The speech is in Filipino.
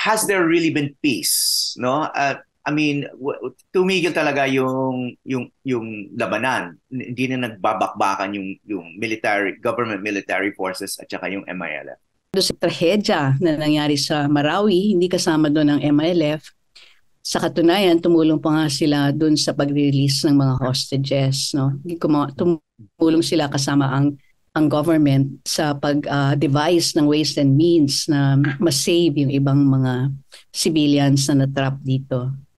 has there really been peace? No? At uh, I mean, tumigil talaga yung yung yung labanan. Hindi na nagbabakbakan yung yung military government military forces at saka yung MILF. Do sa trahedya na nangyari sa Marawi, hindi kasama doon ang MILF. Sa katunayan, tumulong pa nga sila doon sa pag-release ng mga hostages, no? Tumulong sila kasama ang ang government sa pag device uh, ng ways and means na mas save yung ibang mga civilians na natrap dito.